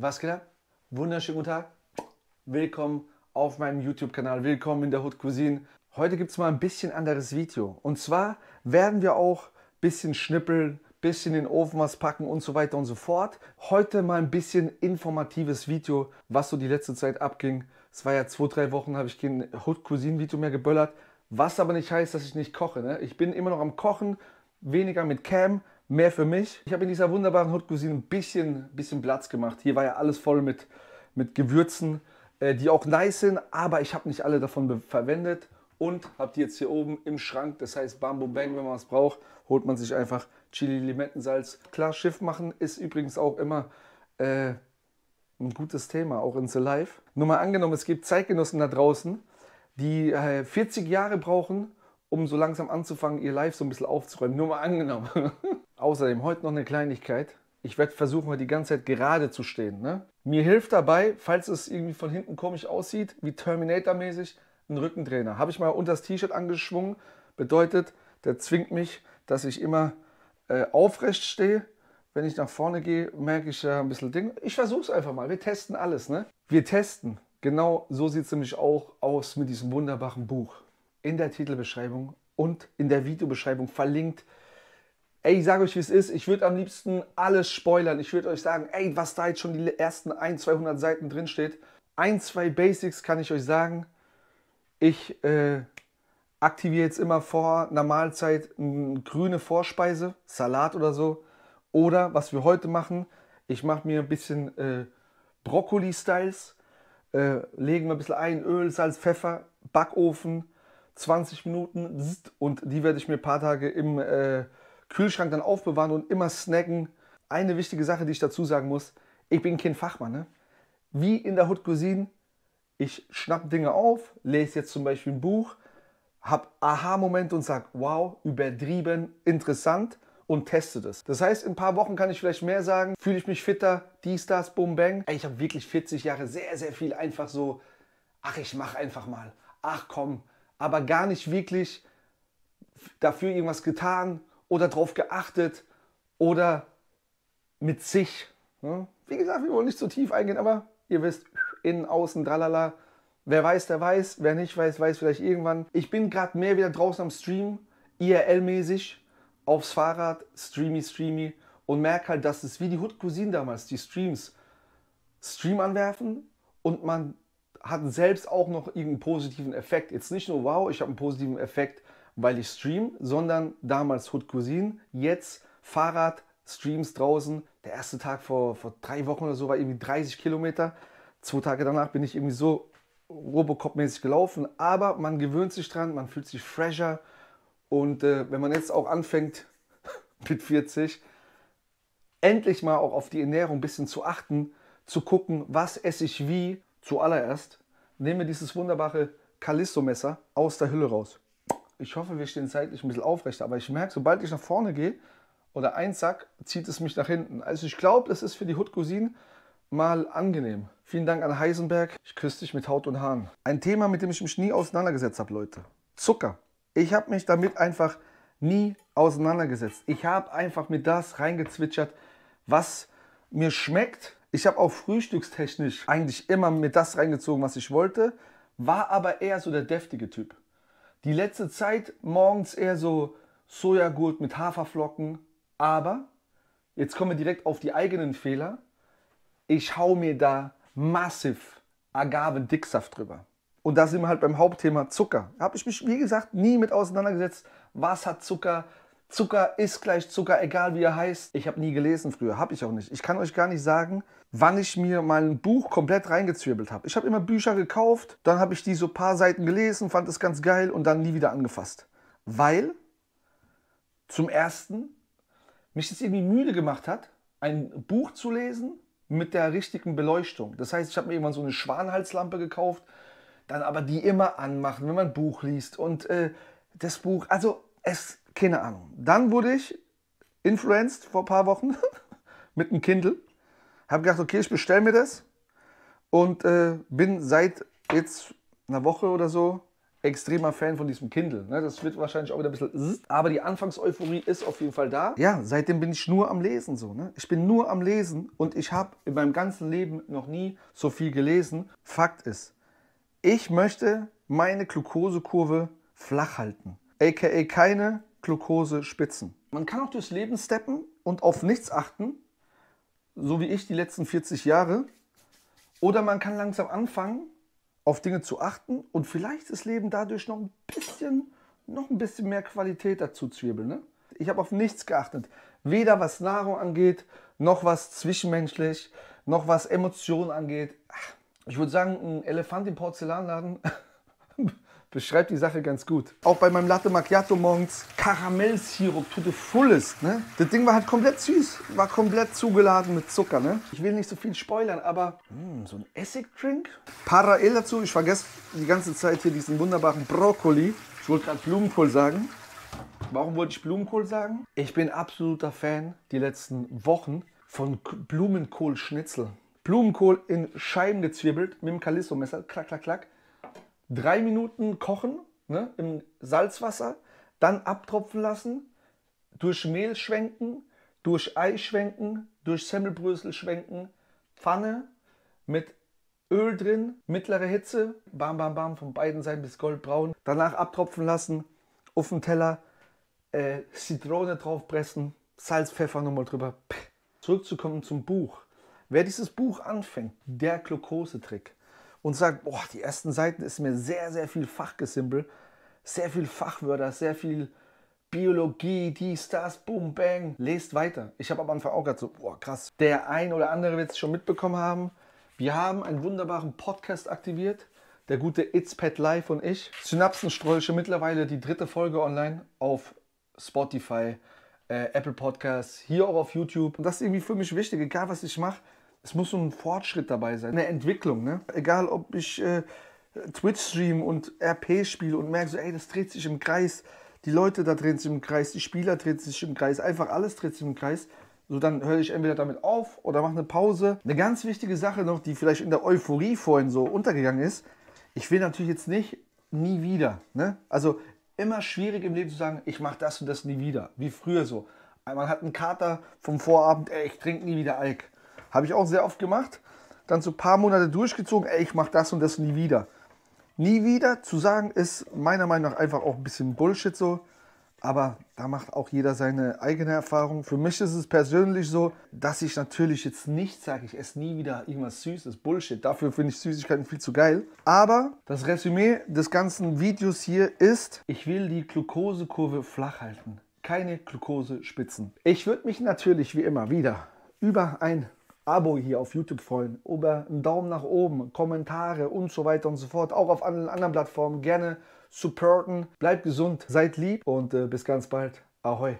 Was geht ab? Wunderschönen guten Tag. Willkommen auf meinem YouTube-Kanal. Willkommen in der Hood Cuisine. Heute gibt es mal ein bisschen anderes Video. Und zwar werden wir auch ein bisschen schnippeln, bisschen in den Ofen was packen und so weiter und so fort. Heute mal ein bisschen informatives Video, was so die letzte Zeit abging. Es war ja zwei, drei Wochen, habe ich kein Hood Cuisine Video mehr geböllert. Was aber nicht heißt, dass ich nicht koche. Ne? Ich bin immer noch am Kochen, weniger mit Cam, mehr für mich. Ich habe in dieser wunderbaren Hot Cuisine ein bisschen, bisschen Platz gemacht. Hier war ja alles voll mit, mit Gewürzen, äh, die auch nice sind, aber ich habe nicht alle davon verwendet und habe die jetzt hier oben im Schrank. Das heißt, Bamboo Bang, wenn man es braucht, holt man sich einfach Chili, Limettensalz. Klar, Schiff machen ist übrigens auch immer äh, ein gutes Thema, auch in The Life. Nur mal angenommen, es gibt Zeitgenossen da draußen, die äh, 40 Jahre brauchen, um so langsam anzufangen, ihr Life so ein bisschen aufzuräumen. Nur mal angenommen. Außerdem heute noch eine Kleinigkeit. Ich werde versuchen, die ganze Zeit gerade zu stehen. Ne? Mir hilft dabei, falls es irgendwie von hinten komisch aussieht, wie Terminator-mäßig, ein Rückentrainer. Habe ich mal unter das T-Shirt angeschwungen. Bedeutet, der zwingt mich, dass ich immer äh, aufrecht stehe. Wenn ich nach vorne gehe, merke ich ja äh, ein bisschen Ding. Ich versuche es einfach mal. Wir testen alles. Ne? Wir testen. Genau so sieht es nämlich auch aus mit diesem wunderbaren Buch. In der Titelbeschreibung und in der Videobeschreibung verlinkt Ey, ich sage euch, wie es ist. Ich würde am liebsten alles spoilern. Ich würde euch sagen, ey, was da jetzt schon die ersten 1, 200 Seiten drin steht. Ein, zwei Basics kann ich euch sagen. Ich äh, aktiviere jetzt immer vor einer Mahlzeit eine grüne Vorspeise, Salat oder so. Oder was wir heute machen, ich mache mir ein bisschen äh, Brokkoli-Styles, äh, legen wir ein bisschen ein, Öl, Salz, Pfeffer, Backofen, 20 Minuten und die werde ich mir ein paar Tage im äh, Kühlschrank dann aufbewahren und immer snacken. Eine wichtige Sache, die ich dazu sagen muss, ich bin kein Fachmann. Ne? Wie in der Hood Cuisine, ich schnapp Dinge auf, lese jetzt zum Beispiel ein Buch, hab Aha-Moment und sag, wow, übertrieben, interessant und teste das. Das heißt, in ein paar Wochen kann ich vielleicht mehr sagen, fühle ich mich fitter, dies, das, boom, bang. Ich habe wirklich 40 Jahre sehr, sehr viel einfach so, ach, ich mache einfach mal, ach komm, aber gar nicht wirklich dafür irgendwas getan, oder drauf geachtet oder mit sich. Ne? Wie gesagt, wir wollen nicht zu so tief eingehen, aber ihr wisst, innen, außen, dralala. Wer weiß, der weiß. Wer nicht weiß, weiß vielleicht irgendwann. Ich bin gerade mehr wieder draußen am Stream, IRL-mäßig, aufs Fahrrad, streamy, streamy und merke halt, dass es wie die Hood Cousine damals, die Streams, Stream anwerfen und man hat selbst auch noch irgendeinen positiven Effekt. Jetzt nicht nur, wow, ich habe einen positiven Effekt weil ich stream, sondern damals Hood Cuisine, jetzt Fahrrad, Streams draußen. Der erste Tag vor, vor drei Wochen oder so war irgendwie 30 Kilometer. Zwei Tage danach bin ich irgendwie so Robocop-mäßig gelaufen. Aber man gewöhnt sich dran, man fühlt sich fresher. Und äh, wenn man jetzt auch anfängt mit 40, endlich mal auch auf die Ernährung ein bisschen zu achten, zu gucken, was esse ich wie. Zuallererst nehme wir dieses wunderbare kalisto messer aus der Hülle raus ich hoffe, wir stehen zeitlich ein bisschen aufrecht, aber ich merke, sobald ich nach vorne gehe oder eins sag, zieht es mich nach hinten. Also ich glaube, das ist für die Hood Cousine mal angenehm. Vielen Dank an Heisenberg. Ich küsse dich mit Haut und Haaren. Ein Thema, mit dem ich mich nie auseinandergesetzt habe, Leute. Zucker. Ich habe mich damit einfach nie auseinandergesetzt. Ich habe einfach mit das reingezwitschert, was mir schmeckt. Ich habe auch frühstückstechnisch eigentlich immer mit das reingezogen, was ich wollte, war aber eher so der deftige Typ. Die letzte Zeit morgens eher so Sojagurt mit Haferflocken, aber jetzt kommen wir direkt auf die eigenen Fehler. Ich hau mir da massiv Agavendicksaft drüber. Und da sind wir halt beim Hauptthema Zucker. Da habe ich mich, wie gesagt, nie mit auseinandergesetzt. Was hat Zucker? Zucker ist gleich Zucker, egal wie er heißt. Ich habe nie gelesen früher, habe ich auch nicht. Ich kann euch gar nicht sagen, wann ich mir mal ein Buch komplett reingezwirbelt habe. Ich habe immer Bücher gekauft, dann habe ich die so ein paar Seiten gelesen, fand es ganz geil und dann nie wieder angefasst. Weil zum ersten mich das irgendwie müde gemacht hat, ein Buch zu lesen mit der richtigen Beleuchtung. Das heißt, ich habe mir irgendwann so eine Schwanhalslampe gekauft, dann aber die immer anmachen, wenn man ein Buch liest und äh, das Buch, also es keine Ahnung. Dann wurde ich influenced vor ein paar Wochen mit einem Kindle. Habe gedacht, okay, ich bestelle mir das. Und äh, bin seit jetzt einer Woche oder so extremer Fan von diesem Kindle. Ne? Das wird wahrscheinlich auch wieder ein bisschen. Zzz, aber die Anfangseuphorie ist auf jeden Fall da. Ja, seitdem bin ich nur am Lesen so. Ne? Ich bin nur am Lesen und ich habe in meinem ganzen Leben noch nie so viel gelesen. Fakt ist, ich möchte meine Glukosekurve flach halten. AKA keine Glukosespitzen. Man kann auch durchs Leben steppen und auf nichts achten, so wie ich die letzten 40 Jahre. Oder man kann langsam anfangen, auf Dinge zu achten und vielleicht das Leben dadurch noch ein bisschen, noch ein bisschen mehr Qualität dazu zwirbeln. Ne? Ich habe auf nichts geachtet. Weder was Nahrung angeht, noch was zwischenmenschlich, noch was Emotionen angeht. Ich würde sagen, ein Elefant im Porzellanladen beschreibt die Sache ganz gut. Auch bei meinem Latte Macchiato morgens Karamellsirup to the fullest. Ne? Das Ding war halt komplett süß, war komplett zugeladen mit Zucker. Ne? Ich will nicht so viel spoilern, aber mh, hm, so ein Essigdrink. Parallel dazu, ich vergesse die ganze Zeit hier diesen wunderbaren Brokkoli. Ich wollte gerade Blumenkohl sagen. Warum wollte ich Blumenkohl sagen? Ich bin absoluter Fan die letzten Wochen von Blumenkohlschnitzel. Blumenkohl in Scheiben gezwirbelt mit dem Kalisto-Messer, klack, klack, klack drei Minuten kochen ne, im Salzwasser, dann abtropfen lassen, durch Mehl schwenken, durch Ei schwenken, durch Semmelbrösel schwenken, Pfanne mit Öl drin, mittlere Hitze, bam, bam, bam, von beiden Seiten bis goldbraun. Danach abtropfen lassen, auf den Teller, äh, Zitrone draufpressen, Salz, Pfeffer nochmal drüber. Zurückzukommen zum Buch. Wer dieses Buch anfängt, der Glukosetrick, und sagt, boah, die ersten Seiten ist mir sehr, sehr viel Fachgesimpel, sehr viel Fachwörter, sehr viel Biologie, dies, das, boom, bang, lest weiter. Ich habe am Anfang auch gerade so, boah, krass. Der ein oder andere wird es schon mitbekommen haben. Wir haben einen wunderbaren Podcast aktiviert. Der gute It's Pet Life und ich. Synapsenstrolche mittlerweile die dritte Folge online auf Spotify, äh, Apple Podcasts, hier auch auf YouTube. Und das ist irgendwie für mich wichtig, egal was ich mache es muss so ein Fortschritt dabei sein, eine Entwicklung. Ne? Egal, ob ich äh, Twitch stream und RP spiele und merke so, ey, das dreht sich im Kreis. Die Leute da drehen sich im Kreis, die Spieler drehen sich im Kreis, einfach alles dreht sich im Kreis. So, dann höre ich entweder damit auf oder mache eine Pause. Eine ganz wichtige Sache noch, die vielleicht in der Euphorie vorhin so untergegangen ist. Ich will natürlich jetzt nicht nie wieder. Ne? Also immer schwierig im Leben zu sagen, ich mache das und das nie wieder. Wie früher so. Man hat einen Kater vom Vorabend, ey, ich trinke nie wieder Alk. Habe ich auch sehr oft gemacht. Dann so ein paar Monate durchgezogen, ey, ich mache das und das nie wieder. Nie wieder zu sagen, ist meiner Meinung nach einfach auch ein bisschen Bullshit so. Aber da macht auch jeder seine eigene Erfahrung. Für mich ist es persönlich so, dass ich natürlich jetzt nicht sage, ich esse nie wieder irgendwas Süßes. Bullshit. Dafür finde ich Süßigkeiten viel zu geil. Aber das Resümee des ganzen Videos hier ist, ich will die Glukosekurve flach halten. Keine Glukosespitzen. Ich würde mich natürlich wie immer wieder über ein Abo hier auf YouTube freuen, über einen Daumen nach oben, Kommentare und so weiter und so fort. Auch auf allen anderen Plattformen gerne supporten. Bleibt gesund, seid lieb und äh, bis ganz bald. Ahoi.